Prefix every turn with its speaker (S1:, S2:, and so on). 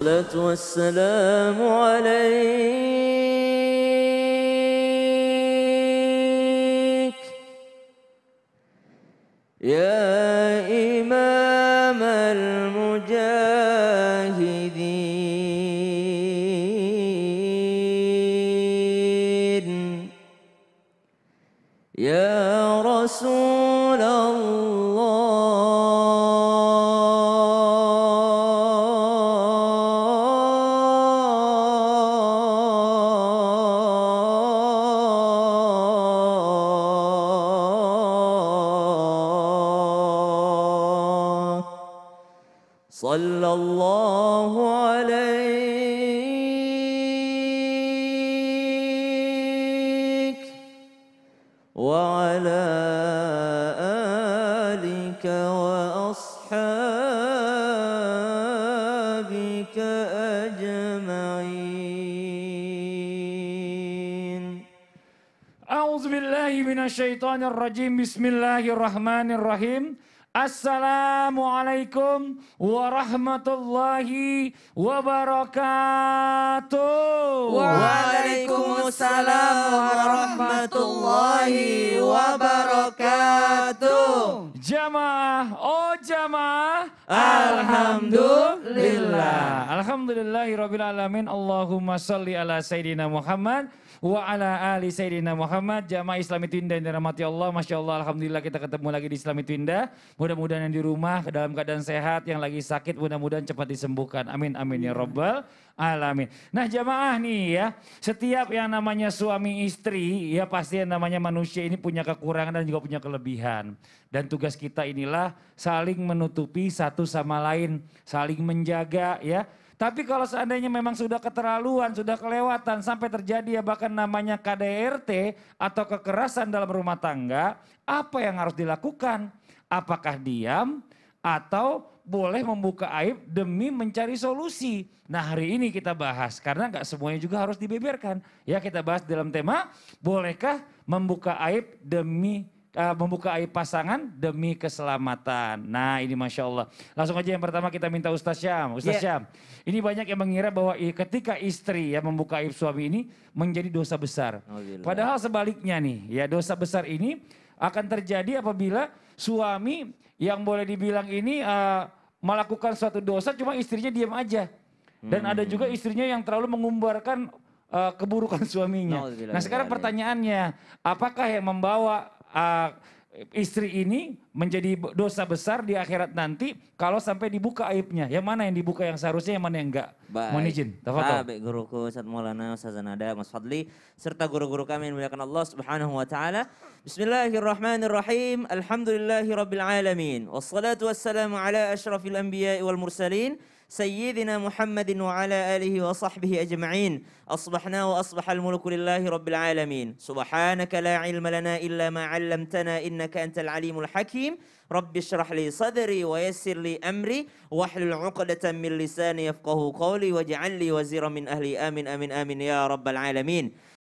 S1: الصلاة والسلام عليك يا إمام المجاهدين يا رسول صلى الله عليك وعلى آلك وأصحابك أجمعين
S2: أعوذ بالله من الشيطان الرجيم بسم الله الرحمن الرحيم Assalamualaikum warahmatullahi wabarakatuh.
S1: Waalaikumsalam
S2: warahmatullahi wabarakatuh. Jamaah oh jamaah? Alhamdulillah. Alhamdulillahirobbilalamin. Allahumma sholli ala Sayyidina Muhammad wa ala ali Sayyidina Muhammad jamaah Islami Twinda yang dirahmati Allah Masya Allah Alhamdulillah kita ketemu lagi di Islami Twinda mudah-mudahan yang di rumah dalam keadaan sehat yang lagi sakit mudah-mudahan cepat disembuhkan amin amin ya Rabbal. alamin nah jamaah nih ya setiap yang namanya suami istri ya pasti yang namanya manusia ini punya kekurangan dan juga punya kelebihan dan tugas kita inilah saling saling menutupi satu sama lain, saling menjaga ya. Tapi kalau seandainya memang sudah keterlaluan, sudah kelewatan sampai terjadi ya bahkan namanya KDRT atau kekerasan dalam rumah tangga, apa yang harus dilakukan? Apakah diam atau boleh membuka aib demi mencari solusi. Nah hari ini kita bahas karena nggak semuanya juga harus dibeberkan. Ya kita bahas dalam tema bolehkah membuka aib demi Eh, membuka air pasangan demi keselamatan. Nah ini Masya Allah. Langsung aja yang pertama kita minta Ustaz Syam. Ustaz yeah. Syam, ini banyak yang mengira bahwa ketika istri ya membuka air suami ini menjadi dosa besar. Padahal sebaliknya nih, ya dosa besar ini akan terjadi apabila suami yang boleh dibilang ini uh, melakukan suatu dosa cuma istrinya diam aja. Dan hmm. ada juga istrinya yang terlalu mengumbarkan uh, keburukan suaminya. Nah, sekarang ya. pertanyaannya, apakah yang membawa uh, istri ini menjadi dosa besar di akhirat nanti kalau sampai dibuka aibnya. Yang mana yang dibuka yang seharusnya, yang mana yang enggak.
S1: Baik. Mohon izin. Tafadhol. Baik guruku Ustaz Maulana, Ustaz Nada, Mas Fadli serta guru-guru kami yang dimuliakan Allah Subhanahu wa taala. Bismillahirrahmanirrahim. Alhamdulillahirabbil alamin. Wassalatu wassalamu ala asyrafil anbiya'i wal mursalin. سيدنا محمد وعلى آله وصحبه أجمعين أصبحنا وأصبح الملك لله رب العالمين سبحانك لا علم لنا إلا ما علمتنا إنك أنت العليم الحكيم رب اشرح لي صدري ويسر لي أمري واحلل عقدة من لساني يفقه قولي واجعل لي وزيرا من أهلي آمن آمن آمن يا رب العالمين